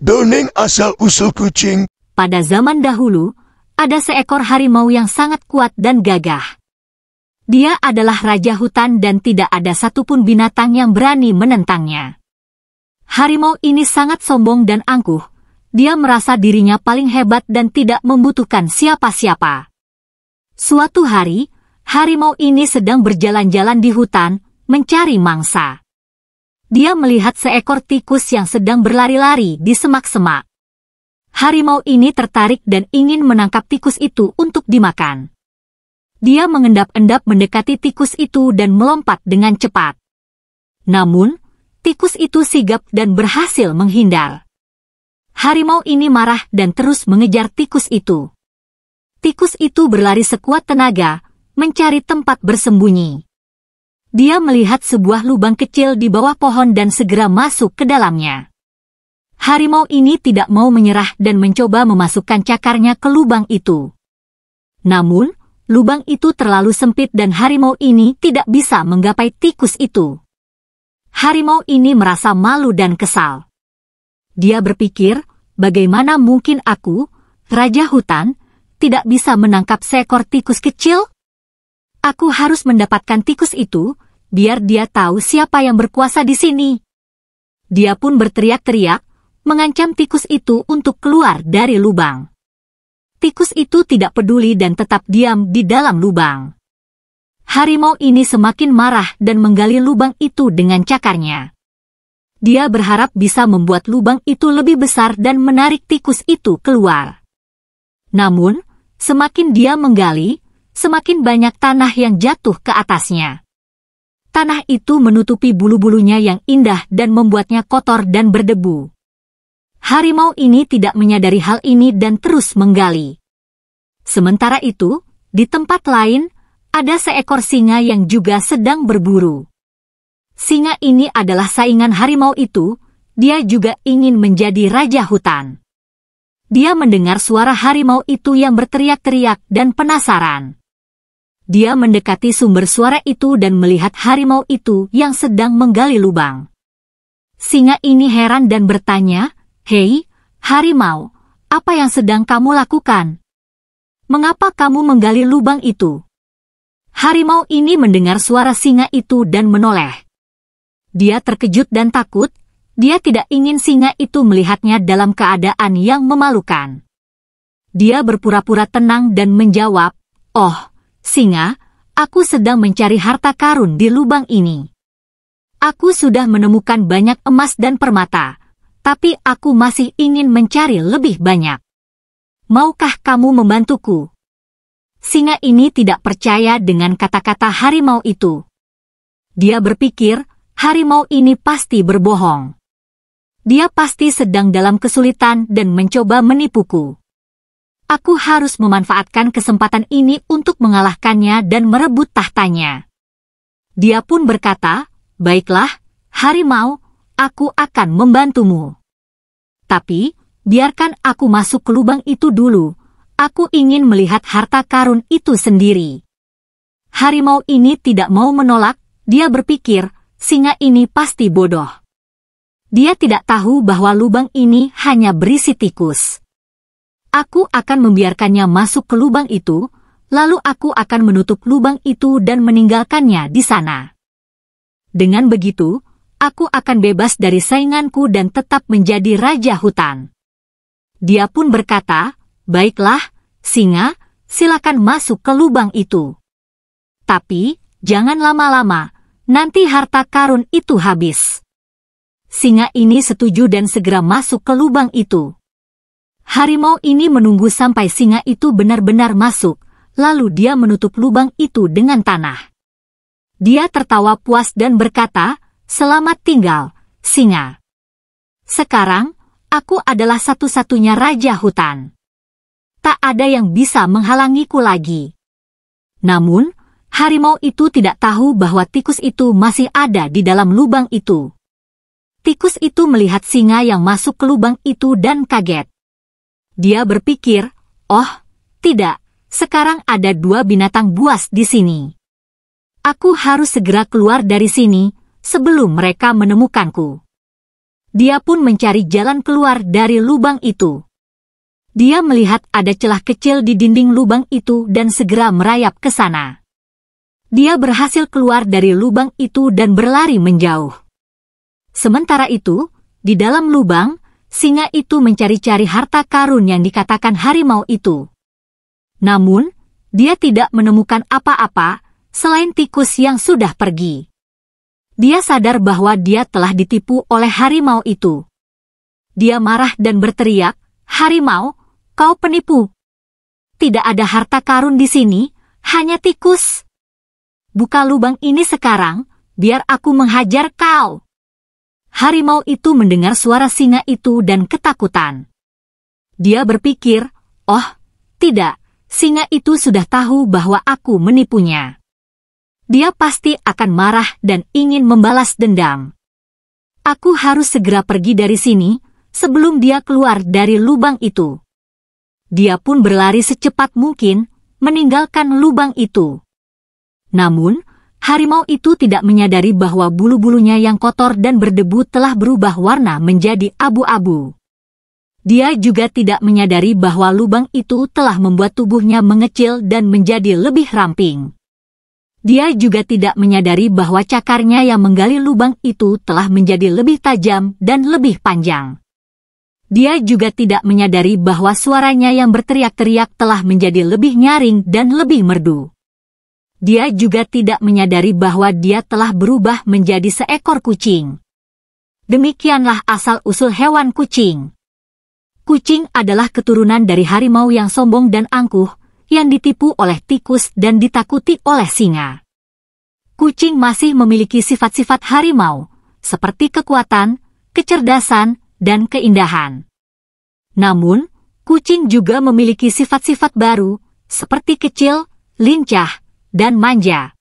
Dongeng asal-usul kucing. Pada zaman dahulu, ada seekor harimau yang sangat kuat dan gagah. Dia adalah raja hutan dan tidak ada satupun binatang yang berani menentangnya. Harimau ini sangat sombong dan angkuh. Dia merasa dirinya paling hebat dan tidak membutuhkan siapa-siapa. Suatu hari, harimau ini sedang berjalan-jalan di hutan, mencari mangsa dia melihat seekor tikus yang sedang berlari-lari di semak-semak. Harimau ini tertarik dan ingin menangkap tikus itu untuk dimakan. Dia mengendap-endap mendekati tikus itu dan melompat dengan cepat. Namun, tikus itu sigap dan berhasil menghindar. Harimau ini marah dan terus mengejar tikus itu. Tikus itu berlari sekuat tenaga, mencari tempat bersembunyi. Dia melihat sebuah lubang kecil di bawah pohon dan segera masuk ke dalamnya. Harimau ini tidak mau menyerah dan mencoba memasukkan cakarnya ke lubang itu. Namun, lubang itu terlalu sempit dan harimau ini tidak bisa menggapai tikus itu. Harimau ini merasa malu dan kesal. Dia berpikir, bagaimana mungkin aku, Raja Hutan, tidak bisa menangkap seekor tikus kecil? Aku harus mendapatkan tikus itu, biar dia tahu siapa yang berkuasa di sini. Dia pun berteriak-teriak, mengancam tikus itu untuk keluar dari lubang. Tikus itu tidak peduli dan tetap diam di dalam lubang. Harimau ini semakin marah dan menggali lubang itu dengan cakarnya. Dia berharap bisa membuat lubang itu lebih besar dan menarik tikus itu keluar. Namun, semakin dia menggali, semakin banyak tanah yang jatuh ke atasnya. Tanah itu menutupi bulu-bulunya yang indah dan membuatnya kotor dan berdebu. Harimau ini tidak menyadari hal ini dan terus menggali. Sementara itu, di tempat lain, ada seekor singa yang juga sedang berburu. Singa ini adalah saingan harimau itu, dia juga ingin menjadi raja hutan. Dia mendengar suara harimau itu yang berteriak-teriak dan penasaran dia mendekati sumber suara itu dan melihat harimau itu yang sedang menggali lubang. Singa ini heran dan bertanya, Hei, harimau, apa yang sedang kamu lakukan? Mengapa kamu menggali lubang itu? Harimau ini mendengar suara singa itu dan menoleh. Dia terkejut dan takut, dia tidak ingin singa itu melihatnya dalam keadaan yang memalukan. Dia berpura-pura tenang dan menjawab, Oh, Singa, aku sedang mencari harta karun di lubang ini. Aku sudah menemukan banyak emas dan permata, tapi aku masih ingin mencari lebih banyak. Maukah kamu membantuku? Singa ini tidak percaya dengan kata-kata harimau itu. Dia berpikir, harimau ini pasti berbohong. Dia pasti sedang dalam kesulitan dan mencoba menipuku. Aku harus memanfaatkan kesempatan ini untuk mengalahkannya dan merebut tahtanya. Dia pun berkata, Baiklah, harimau, aku akan membantumu. Tapi, biarkan aku masuk ke lubang itu dulu. Aku ingin melihat harta karun itu sendiri. Harimau ini tidak mau menolak, dia berpikir, singa ini pasti bodoh. Dia tidak tahu bahwa lubang ini hanya berisi tikus. Aku akan membiarkannya masuk ke lubang itu, lalu aku akan menutup lubang itu dan meninggalkannya di sana. Dengan begitu, aku akan bebas dari sainganku dan tetap menjadi raja hutan. Dia pun berkata, Baiklah, singa, silakan masuk ke lubang itu. Tapi, jangan lama-lama, nanti harta karun itu habis. Singa ini setuju dan segera masuk ke lubang itu. Harimau ini menunggu sampai singa itu benar-benar masuk, lalu dia menutup lubang itu dengan tanah. Dia tertawa puas dan berkata, Selamat tinggal, singa. Sekarang, aku adalah satu-satunya raja hutan. Tak ada yang bisa menghalangiku lagi. Namun, harimau itu tidak tahu bahwa tikus itu masih ada di dalam lubang itu. Tikus itu melihat singa yang masuk ke lubang itu dan kaget. Dia berpikir, oh, tidak, sekarang ada dua binatang buas di sini. Aku harus segera keluar dari sini sebelum mereka menemukanku. Dia pun mencari jalan keluar dari lubang itu. Dia melihat ada celah kecil di dinding lubang itu dan segera merayap ke sana. Dia berhasil keluar dari lubang itu dan berlari menjauh. Sementara itu, di dalam lubang, singa itu mencari-cari harta karun yang dikatakan harimau itu. Namun, dia tidak menemukan apa-apa selain tikus yang sudah pergi. Dia sadar bahwa dia telah ditipu oleh harimau itu. Dia marah dan berteriak, "Harimau, kau penipu! Tidak ada harta karun di sini, hanya tikus. Buka lubang ini sekarang, biar aku menghajar kau." harimau itu mendengar suara singa itu dan ketakutan. Dia berpikir, oh, tidak, singa itu sudah tahu bahwa aku menipunya. Dia pasti akan marah dan ingin membalas dendam. Aku harus segera pergi dari sini sebelum dia keluar dari lubang itu. Dia pun berlari secepat mungkin, meninggalkan lubang itu. Namun, harimau itu tidak menyadari bahwa bulu-bulunya yang kotor dan berdebu telah berubah warna menjadi abu-abu. Dia juga tidak menyadari bahwa lubang itu telah membuat tubuhnya mengecil dan menjadi lebih ramping. Dia juga tidak menyadari bahwa cakarnya yang menggali lubang itu telah menjadi lebih tajam dan lebih panjang. Dia juga tidak menyadari bahwa suaranya yang berteriak-teriak telah menjadi lebih nyaring dan lebih merdu dia juga tidak menyadari bahwa dia telah berubah menjadi seekor kucing. Demikianlah asal-usul hewan kucing. Kucing adalah keturunan dari harimau yang sombong dan angkuh, yang ditipu oleh tikus dan ditakuti oleh singa. Kucing masih memiliki sifat-sifat harimau, seperti kekuatan, kecerdasan, dan keindahan. Namun, kucing juga memiliki sifat-sifat baru, seperti kecil, lincah, dan manja.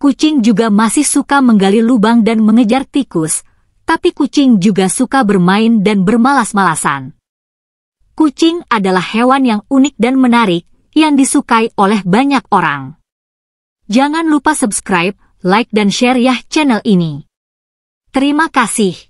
Kucing juga masih suka menggali lubang dan mengejar tikus, tapi kucing juga suka bermain dan bermalas-malasan. Kucing adalah hewan yang unik dan menarik yang disukai oleh banyak orang. Jangan lupa subscribe, like, dan share ya channel ini. Terima kasih.